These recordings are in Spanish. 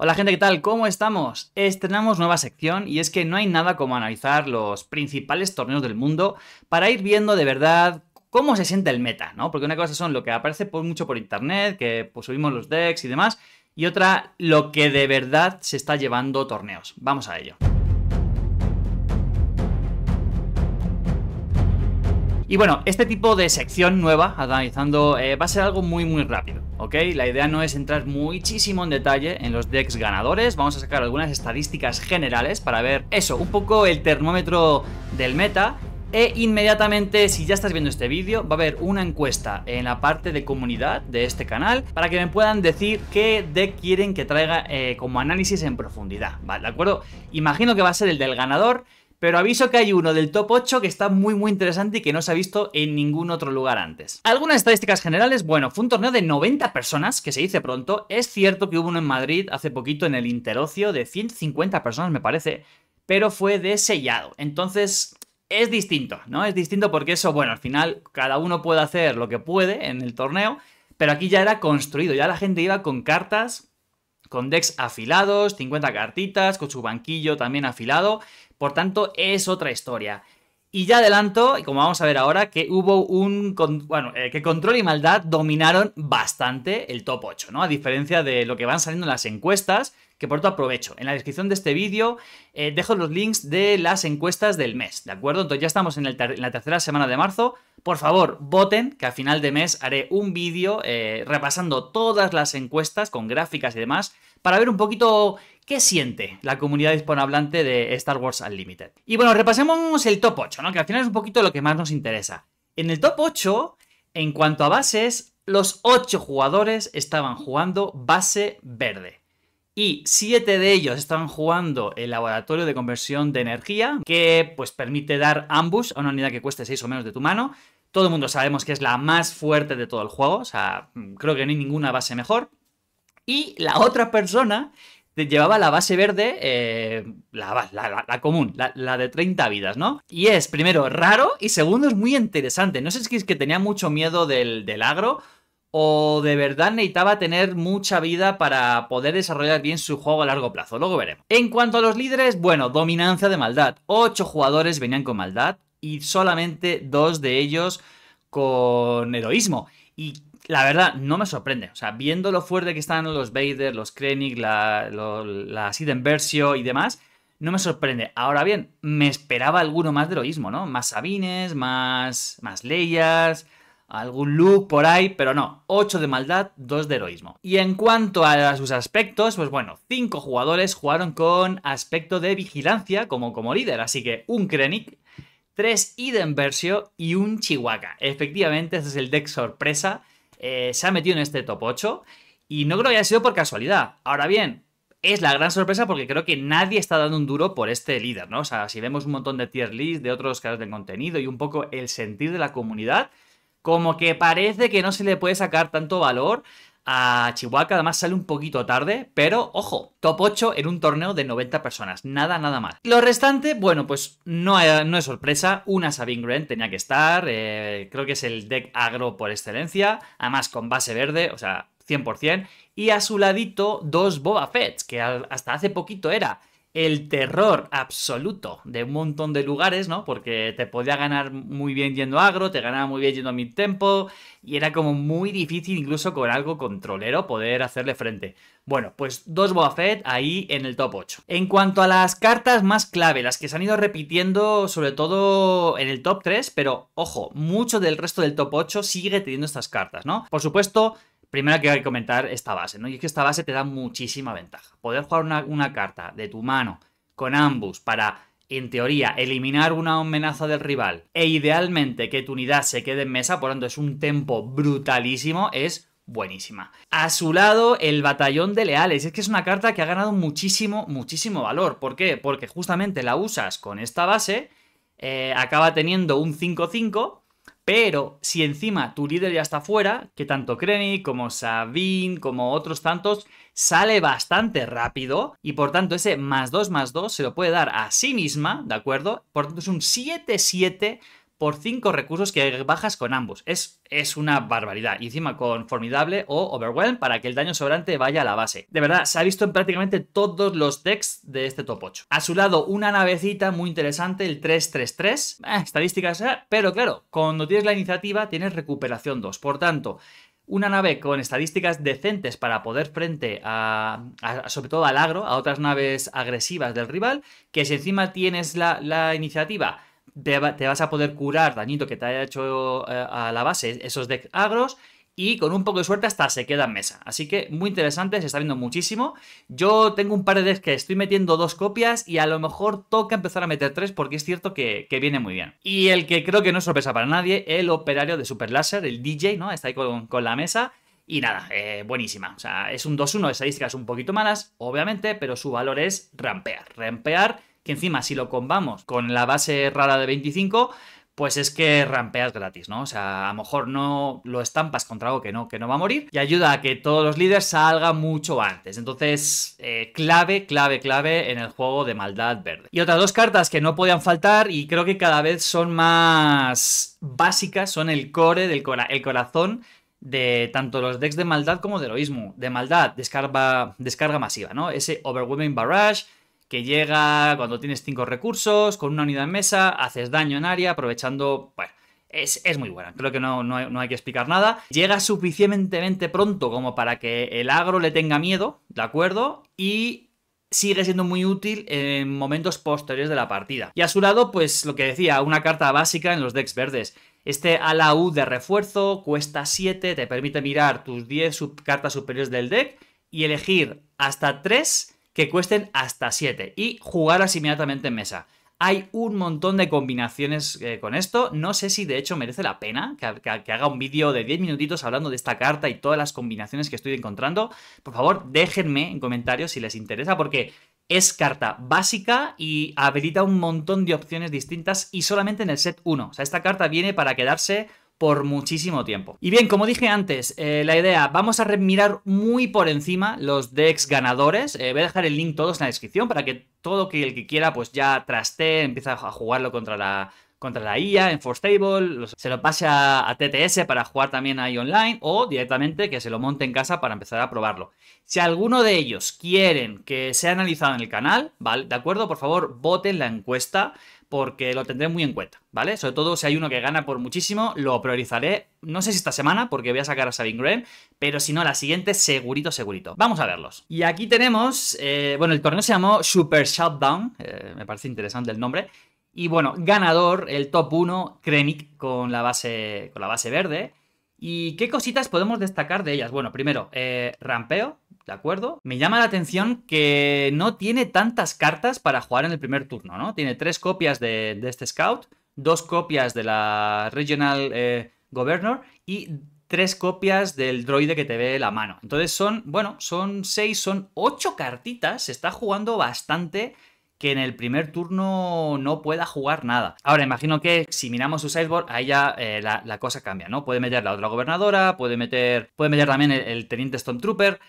Hola gente, ¿qué tal? ¿Cómo estamos? Estrenamos nueva sección y es que no hay nada como analizar los principales torneos del mundo para ir viendo de verdad cómo se siente el meta, ¿no? Porque una cosa son lo que aparece por mucho por internet, que pues, subimos los decks y demás, y otra lo que de verdad se está llevando torneos. Vamos a ello. Y bueno, este tipo de sección nueva, analizando, eh, va a ser algo muy muy rápido, ¿ok? La idea no es entrar muchísimo en detalle en los decks ganadores, vamos a sacar algunas estadísticas generales para ver eso, un poco el termómetro del meta e inmediatamente, si ya estás viendo este vídeo, va a haber una encuesta en la parte de comunidad de este canal para que me puedan decir qué deck quieren que traiga eh, como análisis en profundidad, ¿vale? ¿De acuerdo? Imagino que va a ser el del ganador pero aviso que hay uno del top 8 que está muy muy interesante y que no se ha visto en ningún otro lugar antes. Algunas estadísticas generales, bueno, fue un torneo de 90 personas, que se dice pronto. Es cierto que hubo uno en Madrid hace poquito en el Interocio de 150 personas, me parece, pero fue de sellado. Entonces, es distinto, ¿no? Es distinto porque eso, bueno, al final cada uno puede hacer lo que puede en el torneo, pero aquí ya era construido, ya la gente iba con cartas con decks afilados, 50 cartitas, con su banquillo también afilado. Por tanto, es otra historia. Y ya adelanto, y como vamos a ver ahora, que hubo un. Bueno, eh, que Control y Maldad dominaron bastante el top 8, ¿no? A diferencia de lo que van saliendo en las encuestas, que por tanto aprovecho. En la descripción de este vídeo eh, dejo los links de las encuestas del mes, ¿de acuerdo? Entonces ya estamos en la tercera semana de marzo. Por favor, voten, que a final de mes haré un vídeo eh, repasando todas las encuestas con gráficas y demás, para ver un poquito ¿Qué siente la comunidad hispanohablante de Star Wars Unlimited? Y bueno, repasemos el top 8, ¿no? Que al final es un poquito lo que más nos interesa. En el top 8, en cuanto a bases, los 8 jugadores estaban jugando base verde. Y 7 de ellos estaban jugando el laboratorio de conversión de energía, que pues permite dar ambush a una unidad que cueste 6 o menos de tu mano. Todo el mundo sabemos que es la más fuerte de todo el juego, o sea, creo que no hay ninguna base mejor. Y la otra persona llevaba la base verde, eh, la, común, la, de 30 vidas, ¿no? Y es, primero, raro y segundo, es muy interesante. No sé si es que tenía mucho miedo del, del agro o de verdad necesitaba tener mucha vida para poder desarrollar bien su juego a largo plazo. Luego veremos. En cuanto a los líderes, bueno, dominancia de maldad. Ocho jugadores venían con maldad y solamente dos de ellos con heroísmo. Y la verdad, no me sorprende. O sea, viendo lo fuerte que están los Vader, los Krennic, la, lo, Versio y demás, no me sorprende. Ahora bien, me esperaba alguno más de heroísmo, ¿no? Más Sabines, más, más Leyas, algún Luke por ahí, pero no. ocho de maldad, dos de heroísmo. Y en cuanto a sus aspectos, pues bueno, Cinco jugadores jugaron con aspecto de vigilancia como, como líder. Así que un Krennic 3 Versio y un Chihuahua. Efectivamente, este es el deck sorpresa. Eh, se ha metido en este top 8 y no creo que haya sido por casualidad. Ahora bien, es la gran sorpresa porque creo que nadie está dando un duro por este líder, ¿no? O sea, si vemos un montón de tier list, de otros caras de contenido y un poco el sentir de la comunidad, como que parece que no se le puede sacar tanto valor a Chihuahua. Además sale un poquito tarde, pero ojo, top 8 en un torneo de 90 personas. Nada, nada mal. Lo restante, bueno, pues no, es sorpresa. Una Sabine Grant tenía que estar. Eh, creo que es el deck agro por excelencia. Además con base verde, o sea, 100%. Y a su ladito, dos Boba Fett, que hasta hace poquito era el terror absoluto de un montón de lugares, ¿no? Porque te podía ganar muy bien yendo agro, te ganaba muy bien yendo a mid tempo, y era como muy difícil incluso con algo controlero poder hacerle frente. Bueno, pues dos Boafet ahí en el top 8. En cuanto a las cartas más clave, las que se han ido repitiendo sobre todo en el top 3, pero ojo, mucho del resto del top 8 sigue teniendo estas cartas, ¿no? Por supuesto, primero que hay que comentar esta base, ¿no? Y es que esta base te da muchísima ventaja. Poder jugar una, carta de tu mano con ambos para, en teoría, eliminar una amenaza del rival e idealmente que tu unidad se quede en mesa, por lo tanto es un tempo brutalísimo, es buenísima. A su lado, el batallón de leales. Es que es una carta que ha ganado muchísimo, muchísimo valor. ¿Por qué? Porque justamente la usas con esta base, eh, acaba teniendo un 5-5 pero si encima tu líder ya está fuera, que tanto Krenny como Sabine, como otros tantos, sale bastante rápido y por tanto ese más 2 más 2 se lo puede dar a sí misma, ¿de acuerdo? Por tanto es un 7-7 por 5 recursos que bajas con ambos. Es, es una barbaridad. Y encima con Formidable o Overwhelm para que el daño sobrante vaya a la base. De verdad, se ha visto en prácticamente todos los decks de este top 8. A su lado, una navecita muy interesante, el 333. Eh, estadísticas, eh. pero claro, cuando tienes la iniciativa tienes recuperación 2. Por tanto, una nave con estadísticas decentes para poder frente a, sobre todo al agro, a otras naves agresivas del rival, que si encima tienes la iniciativa te, vas a poder curar dañito que te haya hecho eh, a la base esos decks agros. Y con un poco de suerte hasta se queda en mesa. Así que muy interesante, se está viendo muchísimo. Yo tengo un par de decks que estoy metiendo dos copias y a lo mejor toca empezar a meter tres porque es cierto que, viene muy bien. Y el que creo que no es sorpresa para nadie, el operario de Super Láser, el DJ, ¿no? Está ahí con, la mesa. Y nada, eh, buenísima. O sea, es un 2-1, estadísticas un poquito malas, obviamente, pero su valor es rampear. Rampear que encima si lo combamos con la base rara de 25, pues es que rampeas gratis, ¿no? O sea, a lo mejor no lo estampas contra algo que no, que no va a morir y ayuda a que todos los líderes salgan mucho antes. Entonces, eh, clave, clave, clave en el juego de maldad verde. Y otras dos cartas que no podían faltar y creo que cada vez son más básicas, son el core, del el corazón de tanto los decks de maldad como de heroísmo. De maldad, descarga, descarga masiva, ¿no? Ese Overwhelming Barrage, que llega cuando tienes 5 recursos, con una unidad en mesa, haces daño en área, aprovechando. Bueno, es, muy buena, creo que no, no, hay, que explicar nada. Llega suficientemente pronto como para que el agro le tenga miedo, ¿de acuerdo? Y sigue siendo muy útil en momentos posteriores de la partida. Y a su lado, pues lo que decía, una carta básica en los decks verdes. Este ala U de refuerzo cuesta 7, te permite mirar tus 10 cartas superiores del deck y elegir hasta 3 que cuesten hasta 7 y jugarlas inmediatamente en mesa. Hay un montón de combinaciones eh, con esto. No sé si de hecho merece la pena que, que haga un vídeo de 10 minutitos hablando de esta carta y todas las combinaciones que estoy encontrando. Por favor, déjenme en comentarios si les interesa, porque es carta básica y habilita un montón de opciones distintas y solamente en el set 1. O sea, esta carta viene para quedarse por muchísimo tiempo. Y bien, como dije antes, eh, la idea, vamos a mirar muy por encima los decks ganadores. Eh, voy a dejar el link todos en la descripción para que todo el que quiera, pues ya traste, empieza a jugarlo contra la contra la IA e en Table, se lo pase a, TTS para jugar también ahí online o directamente que se lo monte en casa para empezar a probarlo. Si alguno de ellos quieren que sea analizado en el canal, ¿vale? ¿De acuerdo? Por favor, voten la encuesta porque lo tendré muy en cuenta, ¿vale? Sobre todo si hay uno que gana por muchísimo, lo priorizaré, no sé si esta semana, porque voy a sacar a Sabine Graham, pero si no, la siguiente, segurito, segurito. Vamos a verlos. Y aquí tenemos, eh, bueno, el torneo se llamó Super Shutdown, eh, me parece interesante el nombre, y bueno, ganador, el top 1, Krennic con la base, con la base verde. ¿Y qué cositas podemos destacar de ellas? Bueno, primero, eh, rampeo, ¿de acuerdo? Me llama la atención que no tiene tantas cartas para jugar en el primer turno, ¿no? Tiene tres copias de, este scout, dos copias de la regional eh, governor y tres copias del droide que te ve la mano. Entonces son, bueno, son seis, son ocho cartitas, se está jugando bastante que en el primer turno no pueda jugar nada. Ahora, imagino que si miramos su sideboard, ahí ya eh, la, cosa cambia, ¿no? Puede meter la otra gobernadora, puede meter, puede meter también el, el teniente Stormtrooper.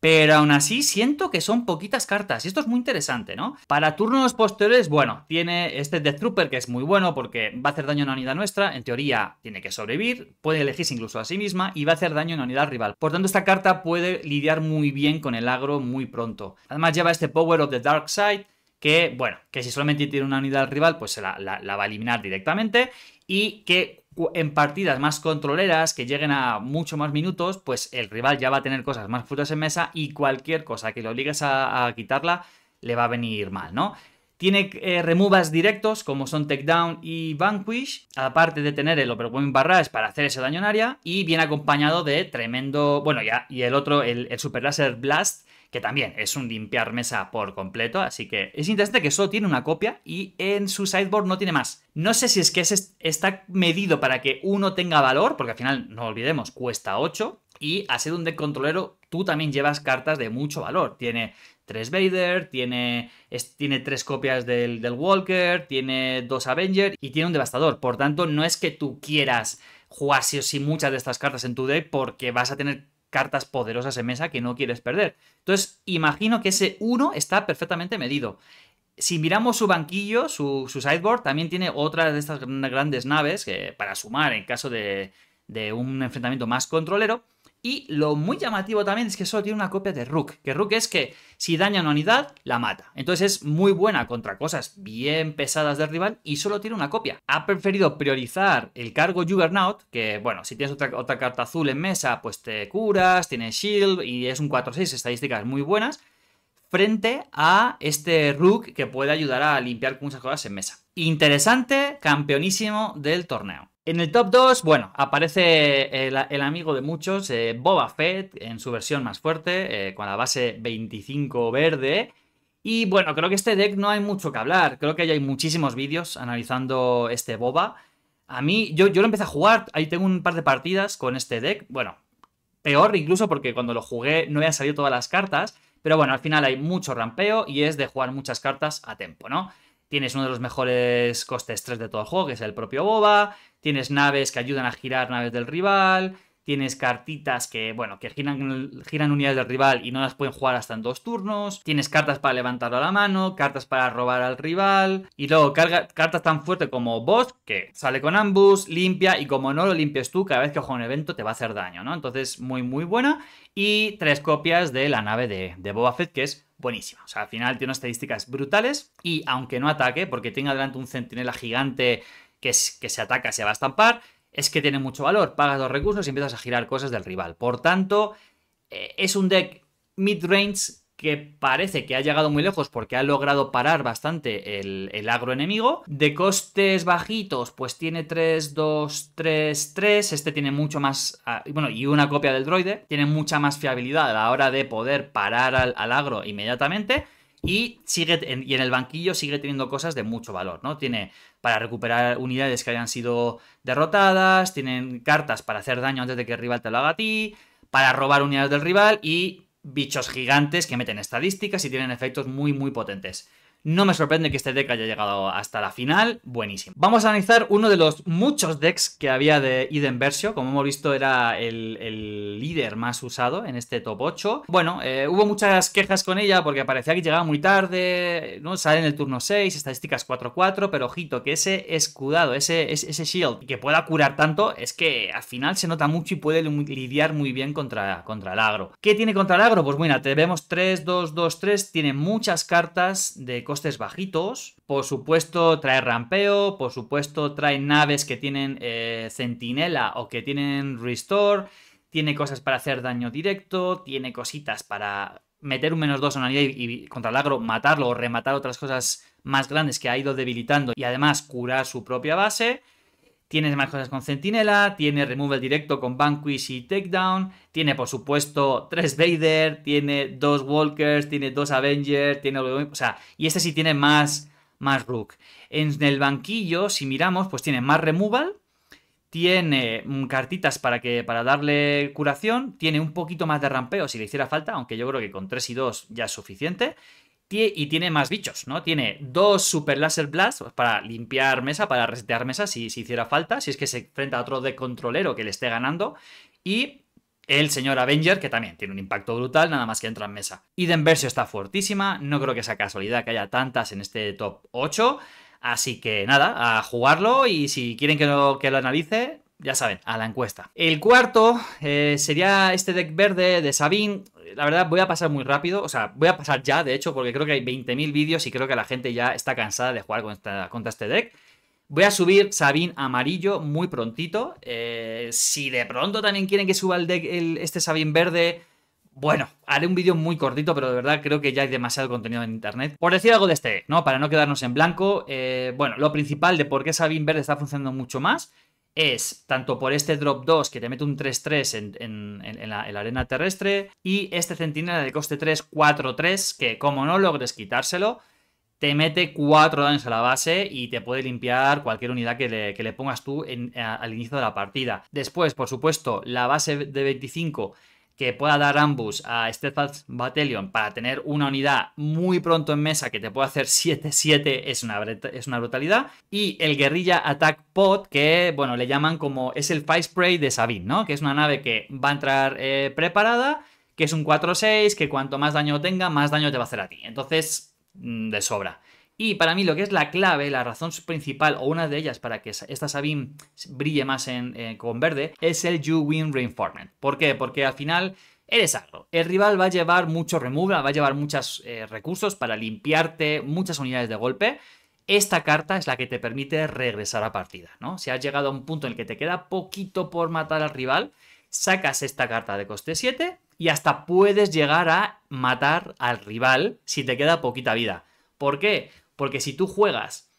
Pero aún así siento que son poquitas cartas y esto es muy interesante, ¿no? Para turnos posteriores, bueno, tiene este Death Trooper que es muy bueno porque va a hacer daño a una unidad nuestra, en teoría tiene que sobrevivir, puede elegirse incluso a sí misma y va a hacer daño a una unidad rival. Por tanto, esta carta puede lidiar muy bien con el agro muy pronto. Además lleva este Power of the Dark Side que, bueno, que si solamente tiene una unidad al rival, pues se la, va a eliminar directamente y que en partidas más controleras, que lleguen a mucho más minutos, pues el rival ya va a tener cosas más frutas en mesa y cualquier cosa que le obligues a, quitarla le va a venir mal, ¿no? Tiene eh, removas directos como son Takedown y Vanquish, aparte de tener el Overwhelming Barrage para hacer ese daño en área, y viene acompañado de tremendo. Bueno, ya, y el otro, el, el Super Laser Blast, que también es un limpiar mesa por completo, así que es interesante que solo tiene una copia y en su sideboard no tiene más. No sé si es que es, está medido para que uno tenga valor, porque al final, no olvidemos, cuesta 8, y a ser un deck controlero tú también llevas cartas de mucho valor. Tiene 3 Vader, tiene, tiene 3 copias del, del Walker, tiene 2 Avenger y tiene un Devastador. Por tanto, no es que tú quieras jugar sí o sí muchas de estas cartas en tu deck porque vas a tener cartas poderosas en mesa que no quieres perder. Entonces, imagino que ese 1 está perfectamente medido. Si miramos su banquillo, su, sideboard, también tiene otra de estas grandes naves que, para sumar en caso de, de un enfrentamiento más controlero. Y lo muy llamativo también es que solo tiene una copia de Rook, que Rook es que si daña una unidad, la mata. Entonces es muy buena contra cosas bien pesadas del rival y solo tiene una copia. Ha preferido priorizar el cargo Juggernaut, que bueno, si tienes otra, carta azul en mesa, pues te curas, tienes shield y es un 4-6, estadísticas muy buenas, frente a este Rook que puede ayudar a limpiar muchas cosas en mesa. Interesante, campeonísimo del torneo. En el top 2, bueno, aparece el, amigo de muchos, eh, Boba Fett, en su versión más fuerte, eh, con la base 25 verde. Y bueno, creo que este deck no hay mucho que hablar. Creo que ya hay muchísimos vídeos analizando este Boba. A mí, yo, yo lo empecé a jugar, ahí tengo un par de partidas con este deck. Bueno, peor incluso porque cuando lo jugué no había salido todas las cartas. Pero bueno, al final hay mucho rampeo y es de jugar muchas cartas a tiempo, ¿no? Tienes uno de los mejores costes 3 de todo el juego, que es el propio Boba. Tienes naves que ayudan a girar naves del rival, tienes cartitas que, bueno, que giran, giran unidades del rival y no las pueden jugar hasta en dos turnos, tienes cartas para levantarlo a la mano, cartas para robar al rival, y luego cartas tan fuertes como Boss, que sale con ambus, limpia, y como no lo limpias tú, cada vez que juega un evento te va a hacer daño, ¿no? Entonces, muy, muy buena. Y tres copias de la nave de, Boba Fett, que es buenísima. O sea, al final tiene unas estadísticas brutales, y aunque no ataque, porque tenga adelante un centinela gigante que, se ataca se va a estampar, es que tiene mucho valor. Pagas dos recursos y empiezas a girar cosas del rival. Por tanto, eh, es un deck mid-range que parece que ha llegado muy lejos porque ha logrado parar bastante el, agro enemigo. De costes bajitos, pues tiene 3, 2, 3, 3. Este tiene mucho más... Ah, bueno, y una copia del droide. Tiene mucha más fiabilidad a la hora de poder parar al, al agro inmediatamente. Y, sigue, y en el banquillo sigue teniendo cosas de mucho valor, ¿no? Tiene para recuperar unidades que hayan sido derrotadas, tienen cartas para hacer daño antes de que el rival te lo haga a ti, para robar unidades del rival y bichos gigantes que meten estadísticas y tienen efectos muy muy potentes. No me sorprende que este deck haya llegado hasta la final, buenísimo. Vamos a analizar uno de los muchos decks que había de Eden Versio, como hemos visto era el, líder más usado en este top 8. Bueno, eh, hubo muchas quejas con ella porque parecía que llegaba muy tarde, ¿no? sale en el turno 6, estadísticas 4-4, pero ojito, que ese escudado, ese, shield que pueda curar tanto, es que al final se nota mucho y puede lidiar muy bien contra, contra el agro. ¿Qué tiene contra el agro? Pues bueno, te vemos 3, 2, 2, 3, tiene muchas cartas de costes bajitos. Por supuesto, trae rampeo. Por supuesto, trae naves que tienen eh, centinela o que tienen restore. Tiene cosas para hacer daño directo. Tiene cositas para meter un menos 2 en la vida y, y, contra el agro matarlo o rematar otras cosas más grandes que ha ido debilitando. Y además curar su propia base. Tiene más cosas con Centinela, tiene removal directo con Vanquish y Takedown, tiene por supuesto tres Vader, tiene dos Walkers, tiene dos Avengers, tiene... O sea, y este sí tiene más, más Rook. En el banquillo, si miramos, pues tiene más removal, tiene mm, cartitas para, que, para darle curación, tiene un poquito más de rampeo si le hiciera falta, aunque yo creo que con 3 y 2 ya es suficiente, y tiene más bichos, ¿no? Tiene dos Super Laser Blast para limpiar mesa, para resetear mesa si, si hiciera falta, si es que se enfrenta a otro de controlero que le esté ganando. Y el señor Avenger, que también tiene un impacto brutal, nada más que entra en mesa. Eden Versio está fuertísima, no creo que sea casualidad que haya tantas en este top 8. Así que nada, a jugarlo y si quieren que lo, que lo analice, ya saben, a la encuesta. El cuarto eh, sería este deck verde de Sabin. La verdad, voy a pasar muy rápido, o sea, voy a pasar ya, de hecho, porque creo que hay 20.000 vídeos y creo que la gente ya está cansada de jugar contra, este deck. Voy a subir Sabin amarillo muy prontito. Eh, si de pronto también quieren que suba el deck, este Sabin verde, bueno, haré un vídeo muy cortito, pero de verdad creo que ya hay demasiado contenido en internet. Por decir algo de este, ¿no? Para no quedarnos en blanco, eh, bueno, lo principal de por qué Sabin Verde está funcionando mucho más es tanto por este drop 2 que te mete un 3-3 en, la, arena terrestre y este centinela de coste 3-4-3 que como no logres quitárselo, te mete 4 daños a la base y te puede limpiar cualquier unidad que le, pongas tú al inicio de la partida. Después, por supuesto, la base de 25 que pueda dar ambush a Steadfast Battalion para tener una unidad muy pronto en mesa que te pueda hacer 7-7 es una, es una brutalidad. Y el Guerrilla Attack Pod, que, bueno, le llaman como es el Fire Spray de Sabine, ¿no? Que es una nave que va a entrar eh, preparada, que es un 4-6, que cuanto más daño tenga, más daño te va a hacer a ti. Entonces, mm, de sobra. Y para mí lo que es la clave, la razón principal o una de ellas para que esta Sabine brille más eh, con verde es el You Win Reinforcement. ¿Por qué? Porque al final eres agro. El rival va a llevar mucho removal, va a llevar muchos eh, recursos para limpiarte muchas unidades de golpe. Esta carta es la que te permite regresar a partida, ¿no? Si has llegado a un punto en el que te queda poquito por matar al rival, sacas esta carta de coste 7 y hasta puedes llegar a matar al rival si te queda poquita vida. ¿Por qué? Porque si tú juegas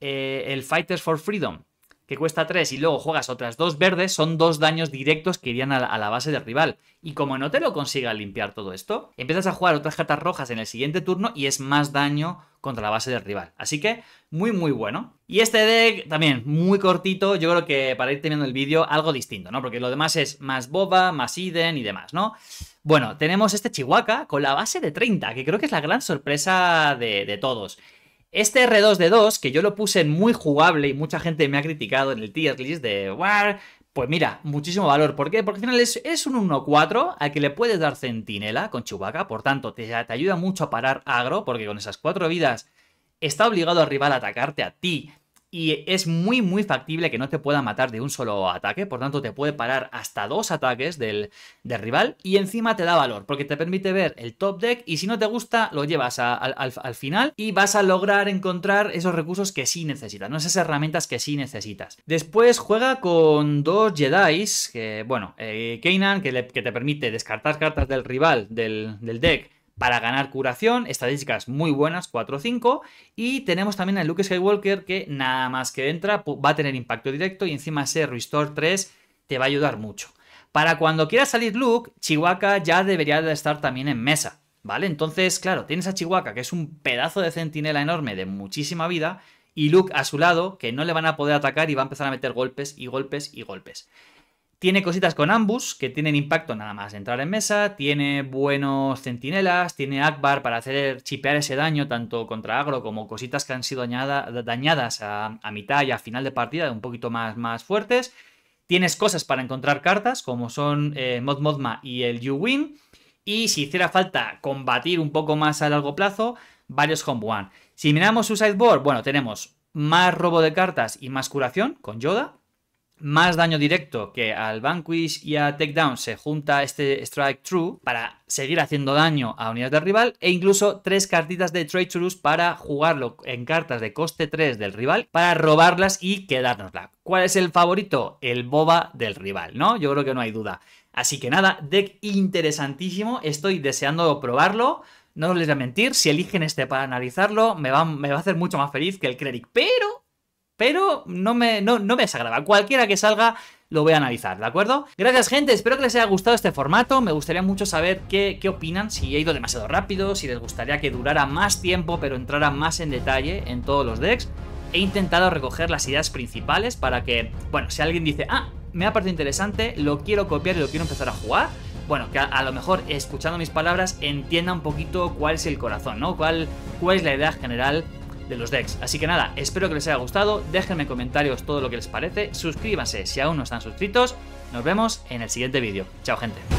eh, el Fighters for Freedom, que cuesta 3, y luego juegas otras dos verdes, son dos daños directos que irían a la, base del rival. Y como no te lo consiga limpiar todo esto, empiezas a jugar otras cartas rojas en el siguiente turno y es más daño contra la base del rival. Así que muy muy bueno. Y este deck también muy cortito, yo creo que para ir teniendo el vídeo algo distinto, ¿no? Porque lo demás es más boba, más Eden y demás, ¿no? Bueno, tenemos este Chihuahua con la base de 30, que creo que es la gran sorpresa de, de todos. Este r 2 de 2 que yo lo puse muy jugable y mucha gente me ha criticado en el tier list de War, pues mira, muchísimo valor. ¿Por qué? Porque al final es, un 1-4 al que le puedes dar centinela con Chewbacca, por tanto, te, te ayuda mucho a parar agro, porque con esas cuatro vidas está obligado al rival a atacarte a ti y es muy muy factible que no te pueda matar de un solo ataque, por tanto te puede parar hasta dos ataques del, rival y encima te da valor, porque te permite ver el top deck y si no te gusta lo llevas al, final y vas a lograr encontrar esos recursos que sí necesitas, ¿no? esas herramientas que sí necesitas. Después juega con dos Jedi, que bueno, eh, que, te permite descartar cartas del rival del, del deck para ganar curación, estadísticas muy buenas, 4-5, y tenemos también a Luke Skywalker que nada más que entra va a tener impacto directo y encima ese Restore 3 te va a ayudar mucho. Para cuando quiera salir Luke, Chihuahua ya debería de estar también en mesa, ¿vale? Entonces, claro, tienes a Chihuahua que es un pedazo de centinela enorme de muchísima vida, y Luke a su lado, que no le van a poder atacar y va a empezar a meter golpes y golpes y golpes. Tiene cositas con ambus que tienen impacto nada más de entrar en mesa, tiene buenos centinelas, tiene Akbar para hacer chipear ese daño tanto contra agro como cositas que han sido dañadas a, mitad y a final de partida, un poquito más, fuertes. Tienes cosas para encontrar cartas como son eh, Mod Modma y el You Win. Y si hiciera falta combatir un poco más a largo plazo, varios Home One. Si miramos su sideboard, bueno, tenemos más robo de cartas y más curación con Yoda, más daño directo que al Vanquish y a Takedown se junta este Strike True para seguir haciendo daño a unidades del rival e incluso tres cartitas de Treacherous para jugarlo en cartas de coste 3 del rival para robarlas y quedárnosla. ¿Cuál es el favorito? El boba del rival, ¿no? Yo creo que no hay duda. Así que nada, deck interesantísimo, estoy deseando probarlo. No les voy a mentir, si eligen este para analizarlo, me va, me va a hacer mucho más feliz que el Cleric, pero pero no me, no, me desagrada. Cualquiera que salga lo voy a analizar, ¿de acuerdo? Gracias gente, espero que les haya gustado este formato, me gustaría mucho saber qué, opinan, si he ido demasiado rápido, si les gustaría que durara más tiempo pero entrara más en detalle en todos los decks. He intentado recoger las ideas principales para que, bueno, si alguien dice, ah, me ha parecido interesante, lo quiero copiar y lo quiero empezar a jugar, bueno, que a, lo mejor escuchando mis palabras entienda un poquito cuál es el corazón, ¿no? Cuál, cuál es la idea general de los decks. Así que nada, espero que les haya gustado, déjenme comentarios todo lo que les parece, suscríbanse si aún no están suscritos, nos vemos en el siguiente vídeo. Chao gente.